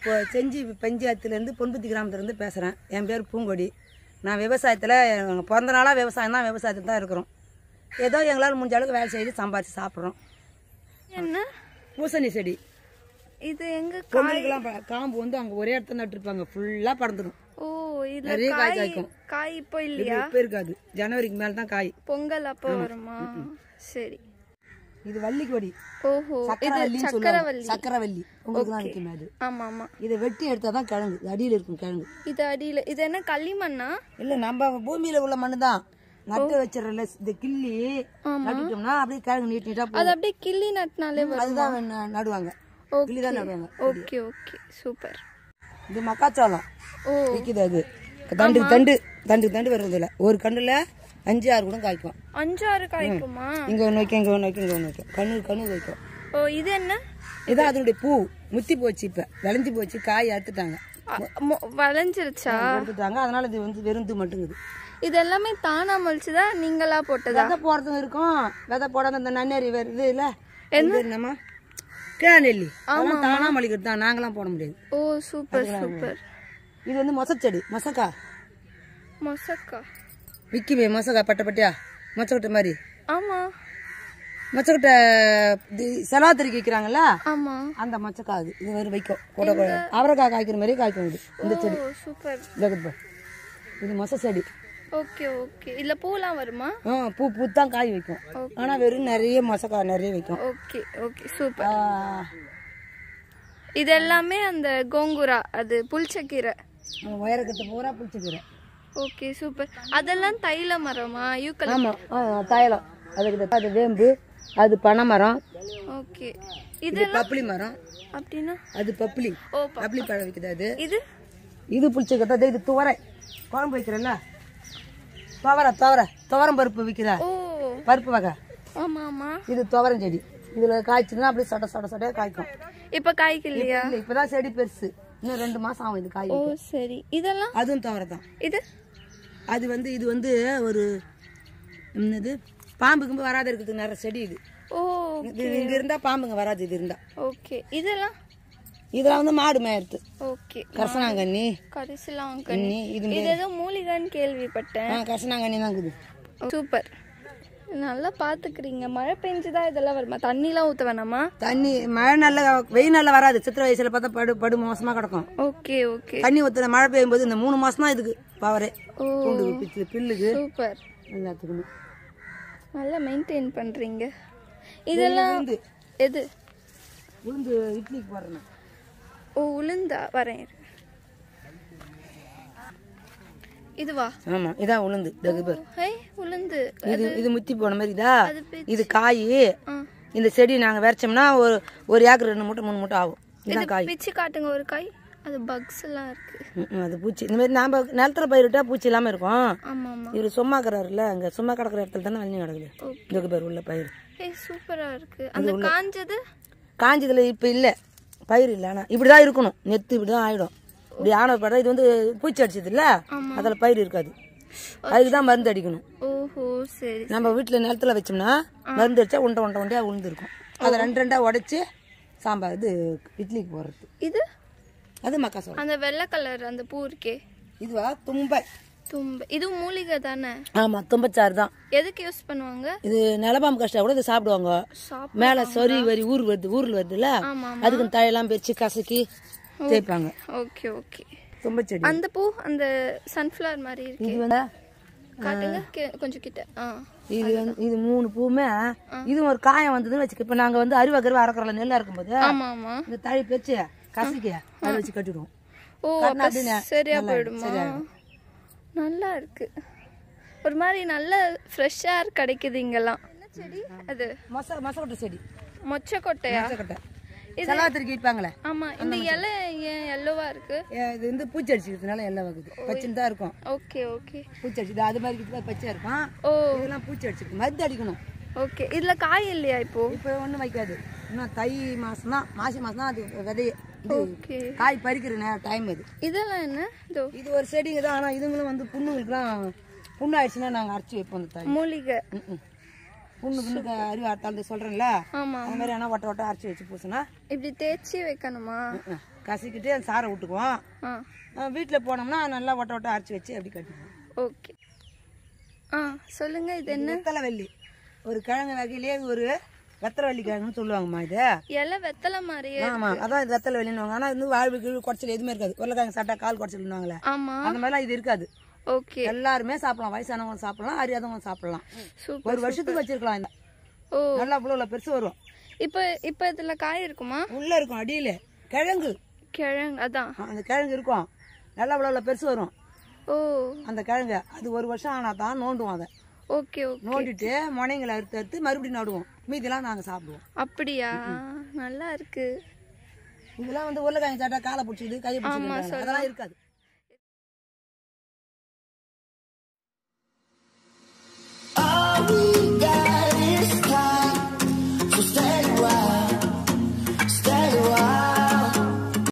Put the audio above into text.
இப்போ செஞ்சி பஞ்சாயத்துலேருந்து பொன்புத்தி கிராமத்துலேருந்து பேசுகிறேன் என் பேர் பூங்கொடி நான் விவசாயத்தில் பிறந்த நாளாக விவசாயம் தான் விவசாயத்தில் தான் இருக்கிறோம் ஏதோ எங்களால் முடிஞ்ச அளவுக்கு வேலை செய்து சம்பாதிச்சு சாப்பிட்றோம் என்ன பூசணி செடி இது எங்கள் காம்பு வந்து அங்கே ஒரே இடத்துல நட்டுருப்பாங்க ஃபுல்லாக பறந்துடும் ஓ இது நிறைய காய் காய்க்கும் காய் இப்போ இல்லையா இப்போ இருக்காது ஜனவரிக்கு மேலே தான் காய் பொங்கல் அப்போ வருமா சரி இது வள்ளி கொடி ஓஹோ சக்கரவள்ளி சொல்லுவாங்க சக்கரவள்ளி உங்களுக்கு தான் இருக்குமே அது ஆமா ஆமா இத வெட்டி எடுத்தா தான் கிழங்கு இது அடியில இருக்கும் கிழங்கு இது அடியில இது என்ன களிமண்ணா இல்ல நம்ம பூமியில உள்ள மண்ணு தான் நட்டு வச்சிடல இந்த கிள்ளி நட்டுட்டோம்னா அப்படியே கிழங்கு நீட் நீட்டா அது அப்படியே கிள்ளி வரும் அதுதான் நடுவாங்க கிள்ளி தான் நடுவாங்க ஓகே ஓகே சூப்பர் இது மக்காச்சோளம் விக்குது அது தண்டு தண்டு தண்டு தண்டு வருவதில்ல ஒரு கண்டுல அஞ்சு ஆறு கூட காய்க்கும் அஞ்சு ஆறு காய்க்குமா இங்க ஒன்று வைக்கும் இங்க ஒன்று வைக்கும் இங்க ஒன்று வைக்கும் கண்ணு கண்ணு வைக்கும் ஓ இது என்ன இது அதனுடைய பூ முத்தி போச்சு இப்ப விளைஞ்சு போச்சு காய் அறுத்துட்டாங்க விளைஞ்சிருச்சா அறுத்துட்டாங்க அதனால இது வந்து வெறுந்து மட்டுங்குது இது எல்லாமே தானா முளைச்சுதா நீங்களா போட்டதா விதை போடுறதும் இருக்கும் விதை போடாத அந்த நன்னேரி வருது இல்ல என்ன என்னமா கேநெல்லி ஆமா தானா முளைக்கிறது தான் நாங்களாம் போட முடியாது ஓ சூப்பர் சூப்பர் இது வந்து மொசச்செடி மொசக்கா மொசக்கா விக்குமே மசகா பட்ட பட்டியா மாதிரி ஆமாம் மொச்சக்கட்டை செலவா தெருக்கி வைக்கிறாங்கல்ல அந்த அது இது ஒரு வைக்கும் கூட கூட அவரைக்காய் காய்க்கிற மாதிரி காய்க்கும் இது இந்த செடி சூப்பர் ஜெகத்பா இது மச செடி ஓகே ஓகே இல்ல பூலாம் வருமா ஆ பூ பூ தான் காய் வைக்கும் ஆனா வெறும் நிறைய மொசக்காய் நிறைய வைக்கும் ஓகே ஓகே சூப்பர் இது எல்லாமே அந்த கோங்குரா அது புளிச்சக்கீரை உயரத்துக்கு பூரா புளிச்சக்கீரை ஓகே சூப்பர் அதெல்லாம் தைல மரமா யூக்கலிப்டஸ் தைலம் அதுக்கு அது வேம்பு அது பனை மரம் ஓகே இது பப்ளி மரம் அப்படினா அது பப்ளி ஓ பப்ளி பழம் விக்குது அது இது இது புளிச்சக்கத்தா இது துவரை குழம்பு வைக்கிறல்ல துவர துவர துவரம் பருப்பு விற்கிறா பருப்பு வகை ஆமா ஆமா இது துவரம் செடி இதுல காய்ச்சதுன்னா அப்படியே சட சட சொட்டையா காய்க்கும் இப்ப காய்க்கு இல்லையா இப்பதான் செடி பெருசு இன்னும் ரெண்டு மாசம் ஆகும் இது காய் ஓ சரி இதெல்லாம் அதுவும் துவரம் தான் இது அது வந்து இது வந்து ஒரு என்னது பாம்பு கும்பு வராத இருக்குது நிறைய செடி இது ஓ இது இங்க இருந்தா பாம்புங்க வராது இது இருந்தா ஓகே இதெல்லாம் இதெல்லாம் வந்து மாடு மேயறது ஓகே கரசனாங்கண்ணி கரிசலாங்கண்ணி இது இது ஏதோ மூலிகைன்னு கேள்விப்பட்டேன் கரசனாங்கண்ணி தான் இருக்குது சூப்பர் நல்லா பாத்துக்கிறீங்க மழை பெஞ்சுதான் இதெல்லாம் வருமா எல்லாம் ஊத்த வேணாமா தண்ணி மழை நல்ல வெயில் நல்லா வராது சித்திர வயசுல பார்த்தா படு படு மோசமா கிடக்கும் ஓகே ஓகே தண்ணி ஊத்துற மழை பெய்யும் போது இந்த மூணு மாசம் தான் இதுக்கு பவரே பில்லுக்கு சூப்பர் எல்லாத்துக்குமே நல்லா மெயின்டைன் பண்றீங்க இதெல்லாம் எது உளுந்து இட்லிக்கு போடுறேன் ஓ உளுந்தா வரேன் இதுவா ஆமா இதான் உளுந்து தகுபர் ஹே உளுந்து இது இது முத்தி போன மாதிரி இதா இது காய் இந்த செடி நாங்கள் விரைச்சோம்னா ஒரு ஒரு ஏக்கர் ரெண்டு மூட்டை மூணு மூட்டை ஆகும் இதான் காய் பிச்சு காட்டுங்க ஒரு காய் அது பக்ஸ் எல்லாம் இருக்கு அது பூச்சி இந்த மாதிரி நாம நிலத்துல பயிரிட்டா பூச்சி இல்லாம இருக்கும் இவர் சும்மா இருக்கிறாருல அங்க சும்மா கிடக்குற இடத்துல தானே வலிஞ்சு கிடக்குது இதுக்கு பேர் உள்ள பயிர் சூப்பரா இருக்கு அந்த காஞ்சது காஞ்சதுல இப்ப இல்ல பயிர் இல்ல ஆனா இப்படிதான் இருக்கணும் நெத்து இப்படிதான் ஆயிடும் இப்படி ஆன படம் இது வந்து பூச்சி அடிச்சது இல்ல அதுல பயிர் இருக்காது அதுக்கு தான் மருந்து அடிக்கணும் ஓஹோ சரி நம்ம வீட்டில் நிலத்துல வச்சோம்னா மருந்து அடிச்சா உண்டை உண்டை உண்டையாக உளுந்துருக்கும் அதை ரெண்டு ரெண்டாக உடச்சி சாம்பார் இது இட்லிக்கு போடுறது இது அது மக்கா சோளம் அந்த வெள்ளை கலர் அந்த பூ இருக்கே இதுவா தும்பை தும்பை இது மூலிகை தானே ஆமா தும்பச்சாறு தான் எதுக்கு யூஸ் பண்ணுவாங்க இது நிலபாம்பு கஷ்டம் கூட இது சாப்பிடுவாங்க மேல சொறி வரி ஊர் வருது ஊர்ல வருதுல்ல அதுக்கு தழையெல்லாம் பிரிச்சு கசக்கி தேய்ப்பாங்க ஓகே ஓகே ரொம்ப செடி அந்த பூ அந்த சன்ஃப்ளவர் மாதிரி இருக்கு இது வந்து காட்டுங்க கொஞ்சம் கிட்ட ஆ இது வந்து இது மூணு பூவுமே இது ஒரு காயம் வந்ததுன்னு வச்சுக்க இப்போ நாங்கள் வந்து அருவா கருவா அறக்கிறோம் நெல்லாக இருக்கும்போது ஆமாம் ஆமாம் இந்த தழி பேச்சு கசக்கி அதை வச்சு கட்டிடுவோம் ஓ சரியா போயிடுமா நல்லா இருக்கு ஒரு மாதிரி நல்ல ஃப்ரெஷ்ஷாக கிடைக்குது இங்கெல்லாம் செடி அது மொச கொட்டை செடி மொச்சக்கொட்டையா மொச்சக்கொட்டை சலாத்திற்கு இருப்பாங்களே ஆமா இந்த இலை ஏன் எல்லோவா இருக்கு இது வந்து பூச்சி அடிச்சுக்கிறதுனால எல்லோ வகுது பச்சை தான் இருக்கும் ஓகே ஓகே பூச்சி அடிச்சு அது மாதிரி இருக்கிறது பச்சை இருக்கும் ஓ இதெல்லாம் பூச்சி அடிச்சிருக்கு மருந்து அடிக்கணும் ஓகே இதுல காய் இல்லையா இப்போ இப்போ ஒன்றும் வைக்காது இன்னும் தை மாசம் தான் மாசி மாசம் தான் அது விதையே காய் பறிக்கிற நேரம் டைம் அது இதெல்லாம் என்ன இது ஒரு செடிங்க தான் ஆனால் இதுங்களும் வந்து புண்ணுங்களுக்குலாம் புண்ணாயிடுச்சுன்னா நாங்கள் அரைச்சி வைப்போம் அந்த மூலிகை புண்ணு புண்ணுக்கு அறிவாத்தால் சொல்றேன்ல ஆமா அந்த மாதிரி ஆனால் ஒட்ட ஒட்ட அரைச்சி வச்சு பூசினா இப்படி தேய்ச்சி வைக்கணுமா கசிக்கிட்டு அந்த சாரை விட்டுக்குவோம் வீட்டில் போனோம்னா நல்லா ஒட்ட ஒட்ட அரைச்சி வச்சு அப்படி கட்டிக்குவோம் ஓகே ஆ சொல்லுங்க இது என்ன வெத்தலைவல்லி ஒரு கிழங்கு வகையிலே ஒரு வெத்தலைவல்லி கிழங்குன்னு சொல்லுவாங்கம்மா இது எல்லாம் வெத்தலை மாதிரி ஆமா அதான் இது வெத்தலைவல்லின்னு ஆனால் இது வாழ்வு கீழ் குடச்சல் எதுவுமே இருக்காது உருளைக்கிழங்கு சாப்பிட்டா கால் ஆமா அந்த மாதிரிலாம் இது இருக்காது ஓகே எல்லாருமே சாப்பிடலாம் வயசானவங்க சாப்பிடலாம் அறியாதவங்க சாப்பிடலாம் ஒரு வருஷத்துக்கு வச்சிருக்கலாம் இந்த நல்லா இவ்வளோ பெருசு வரும் இப்போ இப்போ இதில் காய் இருக்குமா உள்ளே இருக்கும் அடியில் கிழங்கு கிழங்கு அதான் அந்த கிழங்கு இருக்கும் நல்லா இவ்வளோ பெருசு வரும் ஓ அந்த கிழங்கு அது ஒரு வருஷம் ஆனால் தான் நோண்டுவோம் அதை ஓகே நோண்டிட்டு முனைங்களை அறுத்து அறுத்து மறுபடியும் நடுவோம் மீதிலாம் நாங்கள் சாப்பிடுவோம் அப்படியா நல்லா இருக்கு இதெல்லாம் வந்து உருளைக்காய் சாட்டா காலை பிடிச்சிது கையை பிடிச்சிது அதெல்லாம் இருக்காது